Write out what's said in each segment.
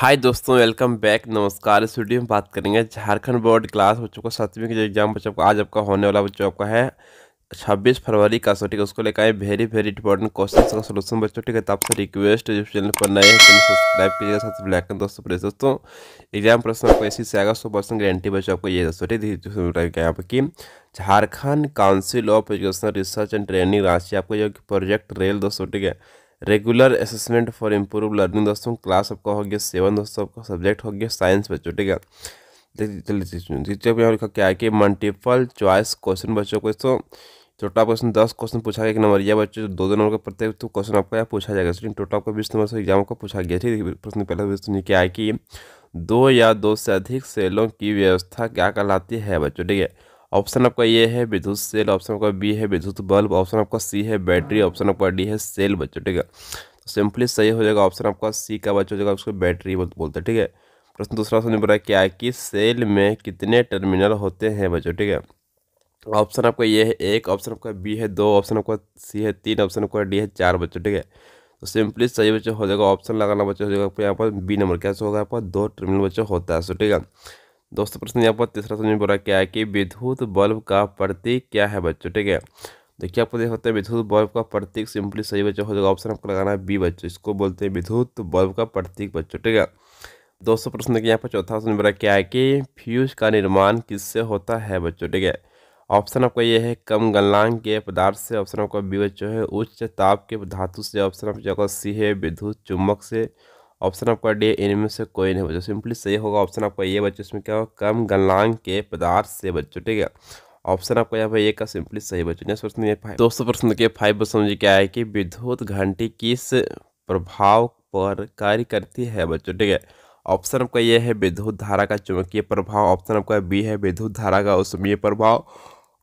हाय दोस्तों welcome back नमस्कार इस वीडियो में बात करेंगे झारखंड बोर्ड क्लास बच्चों को सातवीं के जो एग्जाम बच्चों को आज आपका होने वाला बच्चों आपका है छब्बीस फरवरी का सो ठीक है उसको लेकर आए वेरी वेरी इंपॉर्टेंट क्वेश्चन का सोल्यूशन बच्चों ठीक है तो आपसे रिक्वेस्ट जो चैनल पर नए हैं चैनल तो सब्सक्राइब कीजिएगा साथ ब्लैकन दोस्तों प्रेस दोस्तों एग्जाम प्रश्न आपको इसी से आएगा सौ परसेंट गारंटी बच्चों आपको ये दोस्तों ठीक है यहाँ पर Jharkhand council of education research and training Ranchi आपको जो प्रोजेक्ट रेल दोस्तों ठीक है regular assessment for improve learning दोस्तों क्लास आपका हो गया सेवन दोस्तों आपका सब्जेक्ट हो गया साइंस बच्चों ठीक है देखिए चलिए टीचर यहाँ लिखा क्या है कि मल्टीपल चॉइस क्वेश्चन बच्चों को दोस्तों टोटल क्वेश्चन दस क्वेश्चन पूछा गया एक नंबर या बच्चों दो दो नंबर का प्रत्येक तो क्वेश्चन आपका यहाँ पूछा जाएगा लेकिन टोटल आपका बीस नंबर से एग्जाम का पूछा गया ठीक है प्रश्न पहला क्वेश्चन तो क्या है कि दो या दो से अधिक सेलों की व्यवस्था क्या कहलाती है बच्चों ठीक है ऑप्शन आपका ये है विद्युत सेल ऑप्शन आपका बी है विद्युत बल्ब ऑप्शन आपका सी है बैटरी ऑप्शन आपका डी है सेल बच्चों ठीक है तो सिंपली सही हो जाएगा ऑप्शन आपका सी का बच्चा हो जाएगा उसको बैटरी बोलते हैं ठीक है प्रश्न दूसरा ऑप्शन बोला क्या है कि सेल में कितने टर्मिनल होते हैं बच्चों ठीक है ऑप्शन आपका ये है एक ऑप्शन आपका बी है दो ऑप्शन आपका सी है तीन ऑप्शन आपका डी है चार बच्चों ठीक है तो सिंपली सही बच्चों हो जाएगा ऑप्शन लगाना बच्चा हो जाएगा यहाँ पर बी नंबर क्या होगा यहाँ पर दो टर्मिनल बच्चों होता है सो ठीक है दोस्तों प्रश्न यहाँ पर तीसरा समझ तो में बोला क्या है कि विद्युत बल्ब का प्रतीक क्या है बच्चों ठीक है देखिए आपको देख सकते हैं विद्युत बल्ब का प्रतीक सिंपली सही बच्चों हो जाएगा ऑप्शन आपको लगाना है बी बच्चों इसको बोलते हैं विद्युत बल्ब का प्रतीक बच्चों ठीक है दोस्तों प्रश्न देखिए यहाँ पर चौथा प्रश्न बोला क्या है कि फ्यूज का निर्माण किससे होता है बच्चों ठीक है ऑप्शन आपका ये है कम गलनांक के पदार्थ से ऑप्शन आपका बी बच्चों है उच्च ताप के धातु से ऑप्शन आपका सी है विद्युत चुम्बक से ऑप्शन आपका डी इनमें से कोई नहीं बच्चों सिंपली सही होगा ऑप्शन आपका ये बच्चों इसमें क्या होगा कम गलनांग के पदार्थ से बच्चों ठीक है ऑप्शन आपका यहाँ पर ये का सिंपली सही बच्चों नेक्स्ट प्रश्न ये दोस्तों प्रश्न देखिए फाइव समझिए क्या है कि विद्युत घंटी किस प्रभाव पर कार्य करती है बच्चों ठीक है ऑप्शन आपका ये है विद्युत धारा का चुंबकीय प्रभाव ऑप्शन आपका बी है विद्युत धारा का उसमीय प्रभाव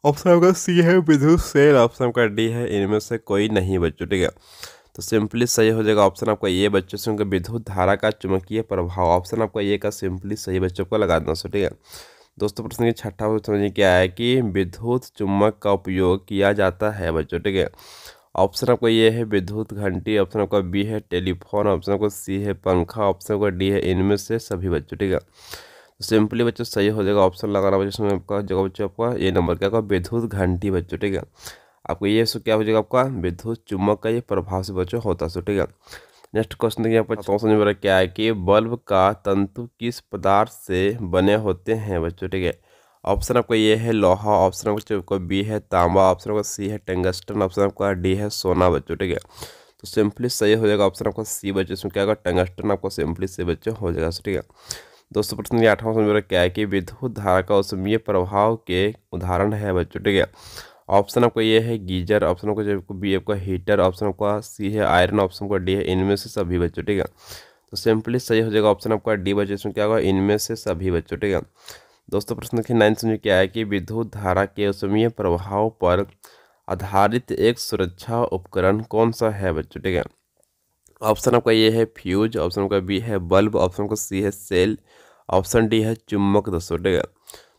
ऑप्शन आपका सी है विद्युत सेल ऑप्शन आपका डी है इनमें से कोई नहीं बच्चों ठीक है तो सिंपली सही हो जाएगा ऑप्शन आपका ये बच्चों से उनके विद्युत धारा का चुमकीय प्रभाव ऑप्शन आपका ये का सिंपली सही बच्चों को लगा देना सो ठीक है दोस्तों प्रश्न के छठा समझिए क्या है कि विद्युत चुम्बक का उपयोग किया जाता है बच्चों ठीक है ऑप्शन आपका ये है विद्युत घंटी ऑप्शन आपका बी है टेलीफोन ऑप्शन आपका सी है पंखा ऑप्शन आपका डी है इनमें से सभी बच्चों ठीक है तो सिंपली बच्चों सही हो जाएगा ऑप्शन लगाना बच्चों आपका जगह बच्चों आपका ये नंबर क्या होगा विद्युत घंटी बच्चों ठीक है आपको ये सो क्या हो जाएगा आपका विद्युत चुम्बक का ये प्रभाव से बच्चों होता है ठीक है नेक्स्ट क्वेश्चन देखिए यहाँ पर क्या है कि बल्ब का तंतु किस पदार्थ से बने होते हैं बच्चों ठीक है ऑप्शन आपका ये है लोहा ऑप्शन आपका बी है तांबा ऑप्शन आपका सी है टंगस्टन ऑप्शन आपका डी है सोना बच्चों ठीक है तो सिंपली सही हो जाएगा ऑप्शन आपका सी बच्चे इसमें क्या होगा टंगस्टन आपको सिंपली सी बच्चे हो जाएगा ठीक है दोस्तों प्रश्न आठवां क्या है कि विद्युत धारा का उसमीय प्रभाव के उदाहरण है बच्चों ठीक है ऑप्शन आपका ये है गीजर ऑप्शन आपका जो बी आपका हीटर ऑप्शन आपका सी है आयरन ऑप्शन आपका डी है इनमें से सभी बच्चों ठीक है तो सिंपली सही हो जाएगा ऑप्शन आपका डी बच्चे इसमें क्या होगा इनमें से सभी बच्चों ठीक है दोस्तों प्रश्न देखिए नाइन्थ में क्या है कि विद्युत धारा के उसमीय प्रभाव पर आधारित एक सुरक्षा उपकरण कौन सा है बच्चों ठीक है ऑप्शन आपका ये है फ्यूज ऑप्शन आपका बी है बल्ब ऑप्शन आपका सी है सेल ऑप्शन डी है चुम्बक दोस्तों ठीक है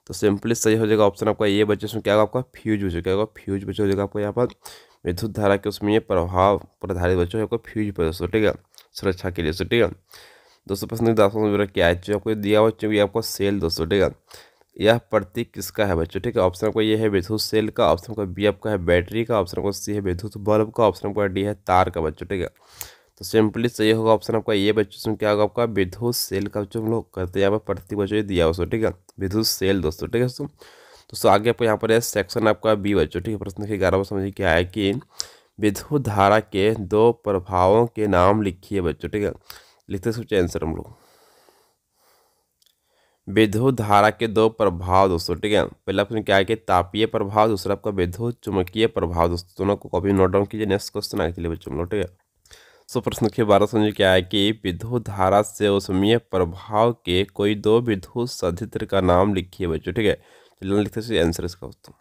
तो सिंपली सही हो जाएगा ऑप्शन आपका ये बच्चे उसमें क्या होगा आपका फ्यूज बच्चे क्या होगा फ्यूज बच्चे हो जाएगा आपको यहाँ पर विद्युत धारा के उसमें ये प्रभाव पर आधारित बच्चों आपका फ्यूज पर दोस्तों ठीक है सुरक्षा के लिए दोस्तों ठीक है दोस्तों पसंदीदा ऑप्शन क्या है आपको दिया हुआ चूँकि आपको सेल दोस्तों ठीक है यह प्रतीक किसका है बच्चों ठीक है ऑप्शन आपको ये है विद्युत सेल का ऑप्शन आपका बी आपका है बैटरी का ऑप्शन आपको सी है विद्युत बल्ब का ऑप्शन आपका डी है तार का बच्चों ठीक है तो सिंपली तो सही होगा ऑप्शन आपका ये बच्चों क्या होगा आपका विद्युत सेल का बच्चों हम लोग करते हैं यहाँ पर प्रति बच्चों दिया हुआ ठीक है विद्युत सेल दोस्तों ठीक है दोस्तों तो सो आगे आपको यहाँ पर है सेक्शन आपका बी बच्चों ठीक है प्रश्न के ग्यारह समझिए क्या है कि विद्युत धारा के दो प्रभावों के नाम लिखिए बच्चों ठीक है लिखते सोचे आंसर हम लोग विद्युत धारा के दो प्रभाव दोस्तों ठीक है पहला ऑप्शन क्या है कि तापीय प्रभाव दूसरा आपका विद्युत चुमकीय प्रभाव दोस्तों दोनों को कॉपी नोट डाउन कीजिए नेक्स्ट क्वेश्चन आगे चलिए बच्चों ठीक है सो प्रश्न के बारह समझ क्या है कि विद्युत धारा से उसमीय प्रभाव के कोई दो विद्युत सदित्र का नाम लिखिए बच्चों ठीक है तो चलिए लिखते हैं आंसर इसका उत्तर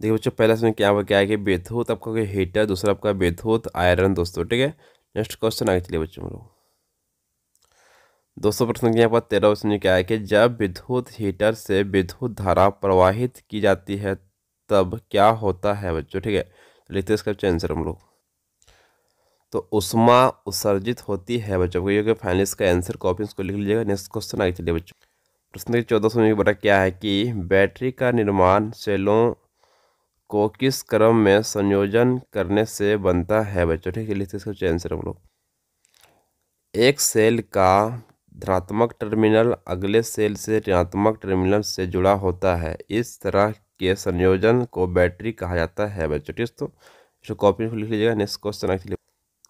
देखिए बच्चों पहला समझ क्या क्या है कि विद्युत आपका हीटर दूसरा आपका विद्युत आयरन दोस्तों ठीक है नेक्स्ट क्वेश्चन आगे चलिए बच्चों हम लोग दोस्तों प्रश्न के यहाँ पर तेरह क्वेश्चन क्या है कि जब विद्युत हीटर से विद्युत धारा प्रवाहित की जाती है तब क्या होता है बच्चों ठीक है तो लिखते हैं इसका आंसर हम लोग तो उष्मा उत्सर्जित होती है बच्चों को ये फाइनल इसका आंसर कॉपी उसको लिख लीजिएगा नेक्स्ट क्वेश्चन आगे चलिए बच्चों प्रश्न चौदह सौ में बटा क्या है कि बैटरी का निर्माण सेलों को किस क्रम में संयोजन करने से बनता है बच्चों ठीक है लिखते इसका आंसर हम लोग एक सेल का धनात्मक टर्मिनल अगले सेल से ऋणात्मक टर्मिनल से जुड़ा होता है इस तरह के संयोजन को बैटरी कहा जाता है बच्चों ठीक तो इसको कॉपी लिख लीजिएगा नेक्स्ट क्वेश्चन आगे चलिए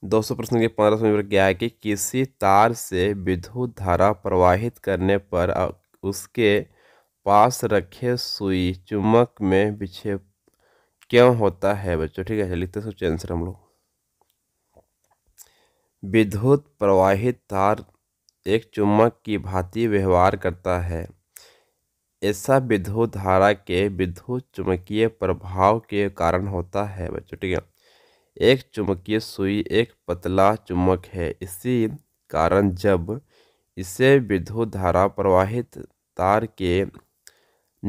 सौ प्रश्न के पंद्रह समझ क्या है कि किसी तार से विद्युत धारा प्रवाहित करने पर उसके पास रखे सुई चुम्बक में बिछे क्यों होता है बच्चों ठीक है लिखते सोचे आंसर हम लोग विद्युत प्रवाहित तार एक चुम्बक की भांति व्यवहार करता है ऐसा विद्युत धारा के विद्युत चुम्बकीय प्रभाव के कारण होता है बच्चों ठीक है एक चुंबकीय सुई एक पतला चुम्बक है इसी कारण जब इसे विद्युत धारा प्रवाहित तार के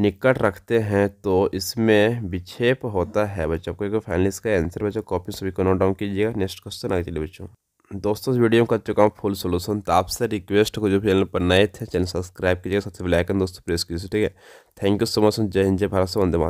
निकट रखते हैं तो इसमें विक्षेप होता है बच्चों को फाइनल इसका आंसर बच्चों कॉपी सभी को नोट डाउन कीजिएगा नेक्स्ट क्वेश्चन आगे चलिए बच्चों दोस्तों इस वीडियो में कर चुका हूँ फुल सोल्यूशन तो आपसे रिक्वेस्ट को जो चैनल पर नए थे चैनल सब्सक्राइब कीजिएगा सबसे पहले दोस्तों प्रेस कीजिए ठीक है थैंक यू सो मच जय हिंद जय भारत से वंदे मात